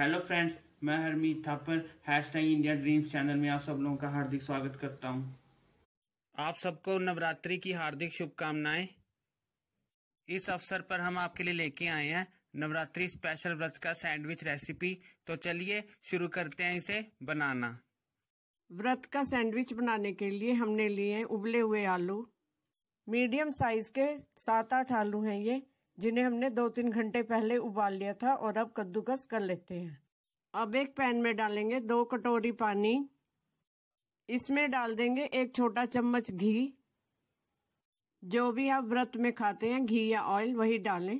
hello friends मैं Harmeet Thapar hashtag India dreams channel में आप सब लोगों का हार्दिक स्वागत करता हूँ आप सबको नवरात्रि की हार्दिक शुभकामनाएं इस अवसर पर हम आपके लिए लेके आए हैं नवरात्रि स्पेशल व्रत का सैंडविच रेसिपी तो चलिए शुरू करते हैं इसे बनाना व्रत का सैंडविच बनाने के लिए हमने लिए उबले हुए आलू मीडियम साइज के सात आठ आलू हैं ये जिन्हें हमने दो तीन घंटे पहले उबाल लिया था और अब कद्दूकस कर लेते हैं अब एक पैन में डालेंगे दो कटोरी पानी इसमें डाल देंगे एक छोटा चम्मच घी जो भी आप व्रत में खाते हैं घी या ऑयल वही डालें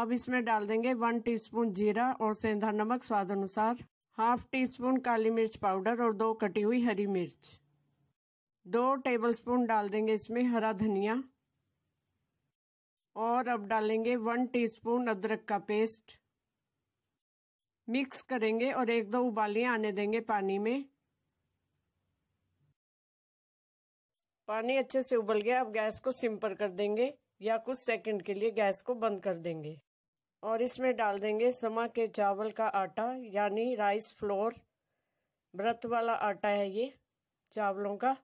अब इसमें डाल देंगे वन टीस्पून जीरा और सेंधा नमक स्वाद अनुसार हाफ टी स्पून काली मिर्च पाउडर और दो कटी हुई हरी मिर्च दो टेबलस्पून डाल देंगे इसमें हरा धनिया और अब डालेंगे वन टीस्पून अदरक का पेस्ट मिक्स करेंगे और एक दो उबालियाँ आने देंगे पानी में पानी अच्छे से उबल गया अब गैस को सिम्पर कर देंगे या कुछ सेकंड के लिए गैस को बंद कर देंगे और इसमें डाल देंगे समा के चावल का आटा यानी राइस फ्लोर व्रत वाला आटा है ये चावलों का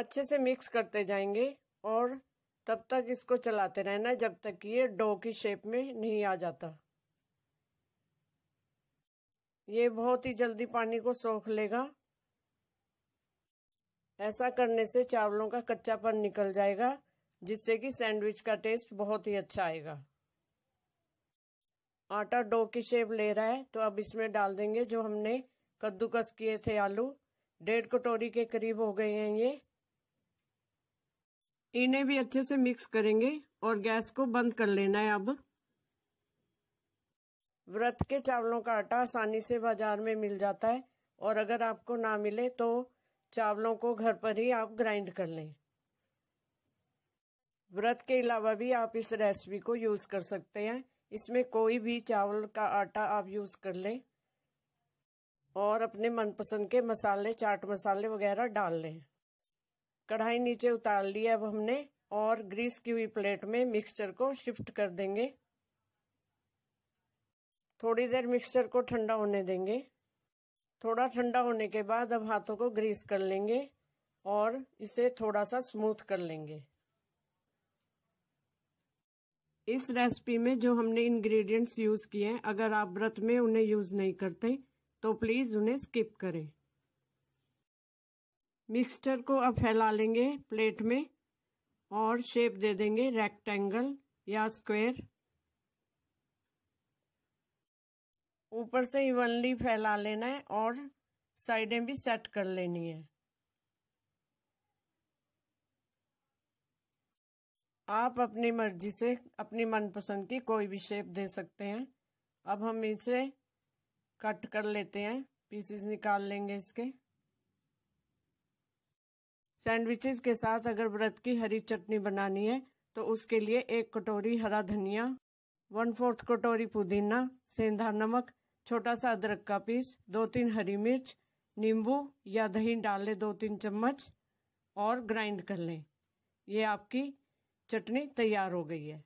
अच्छे से मिक्स करते जाएंगे और तब तक इसको चलाते रहना जब तक ये डो की शेप में नहीं आ जाता ये बहुत ही जल्दी पानी को सोख लेगा ऐसा करने से चावलों का कच्चापन निकल जाएगा जिससे कि सैंडविच का टेस्ट बहुत ही अच्छा आएगा आटा डो की शेप ले रहा है तो अब इसमें डाल देंगे जो हमने कद्दूकस किए थे आलू डेढ़ कटोरी के करीब हो गए हैं ये इन्हें भी अच्छे से मिक्स करेंगे और गैस को बंद कर लेना है अब व्रत के चावलों का आटा आसानी से बाजार में मिल जाता है और अगर आपको ना मिले तो चावलों को घर पर ही आप ग्राइंड कर लें व्रत के अलावा भी आप इस रेसिपी को यूज़ कर सकते हैं इसमें कोई भी चावल का आटा आप यूज़ कर लें और अपने मनपसंद के मसाले चाट मसाले वगैरह डाल लें कढ़ाई नीचे उतार लिया अब हमने और ग्रीस की हुई प्लेट में मिक्सचर को शिफ्ट कर देंगे थोड़ी देर मिक्सचर को ठंडा होने देंगे थोड़ा ठंडा होने के बाद अब हाथों को ग्रीस कर लेंगे और इसे थोड़ा सा स्मूथ कर लेंगे इस रेसिपी में जो हमने इंग्रेडिएंट्स यूज़ किए हैं अगर आप व्रत में उन्हें यूज़ नहीं करते तो प्लीज़ उन्हें स्किप करें मिक्सचर को अब फैला लेंगे प्लेट में और शेप दे देंगे रेक्टेंगल या स्क्वायर ऊपर से इवनली फैला लेना है और साइडें भी सेट कर लेनी है आप अपनी मर्जी से अपनी मनपसंद की कोई भी शेप दे सकते हैं अब हम इसे कट कर लेते हैं पीसेस निकाल लेंगे इसके सैंडविचेस के साथ अगर व्रत की हरी चटनी बनानी है तो उसके लिए एक कटोरी हरा धनिया वन फोर्थ कटोरी पुदीना सेंधा नमक छोटा सा अदरक का पीस दो तीन हरी मिर्च नींबू या दही डाल लें दो तीन चम्मच और ग्राइंड कर लें ये आपकी चटनी तैयार हो गई है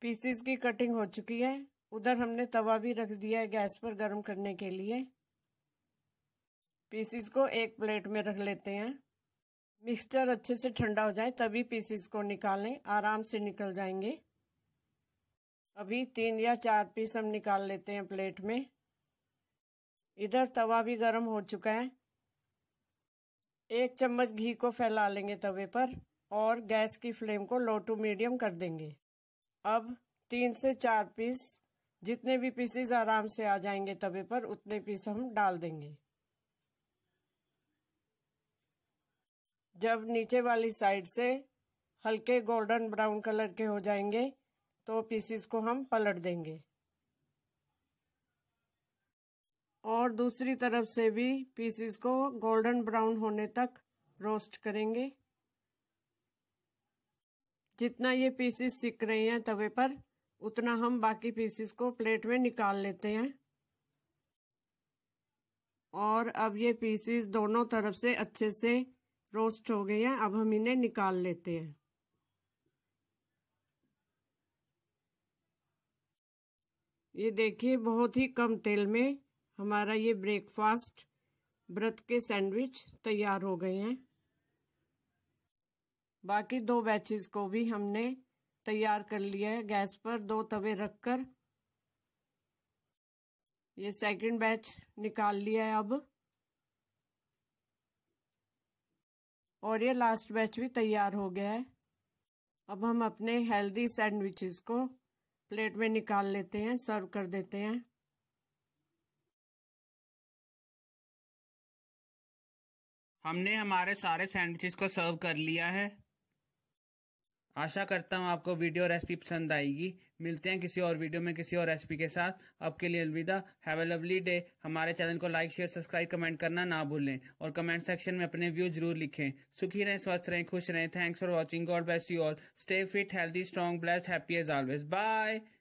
पीसीस की कटिंग हो चुकी है उधर हमने तवा भी रख दिया है गैस पर गर्म करने के लिए पीसीस को एक प्लेट में रख लेते हैं मिक्सचर अच्छे से ठंडा हो जाए तभी पीसीस को निकालें आराम से निकल जाएंगे अभी तीन या चार पीस हम निकाल लेते हैं प्लेट में इधर तवा भी गर्म हो चुका है एक चम्मच घी को फैला लेंगे तवे पर और गैस की फ्लेम को लो टू मीडियम कर देंगे अब तीन से चार पीस जितने भी पीसेस आराम से आ जाएंगे तवे पर उतने पीस हम डाल देंगे जब नीचे वाली साइड से हल्के गोल्डन ब्राउन कलर के हो जाएंगे तो पीसीस को हम पलट देंगे और दूसरी तरफ से भी पीसीस को गोल्डन ब्राउन होने तक रोस्ट करेंगे जितना ये पीसीस सिक रहे हैं तवे पर उतना हम बाकी पीसीस को प्लेट में निकाल लेते हैं और अब ये पीसीस दोनों तरफ से अच्छे से रोस्ट हो गए हैं अब हम इन्हें निकाल लेते हैं ये देखिए बहुत ही कम तेल में हमारा ये ब्रेकफास्ट व्रत के सैंडविच तैयार हो गए हैं बाकी दो बैचेस को भी हमने तैयार कर लिया है गैस पर दो तवे रखकर ये सेकंड बैच निकाल लिया है अब और ये लास्ट बैच भी तैयार हो गया है अब हम अपने हेल्दी सैंडविचेस को प्लेट में निकाल लेते हैं सर्व कर देते हैं हमने हमारे सारे सैंडविचेस को सर्व कर लिया है आशा करता हूँ आपको वीडियो रेसिपी पसंद आएगी मिलते हैं किसी और वीडियो में किसी और रेसिपी के साथ अब के लिए अलविदा हैव ए लवली डे हमारे चैनल को लाइक शेयर सब्सक्राइब कमेंट करना ना भूलें और कमेंट सेक्शन में अपने व्यू जरूर लिखें सुखी रहें स्वस्थ रहें खुश रहें thanks for watching God bless you all stay fit healthy strong blessed happy as always bye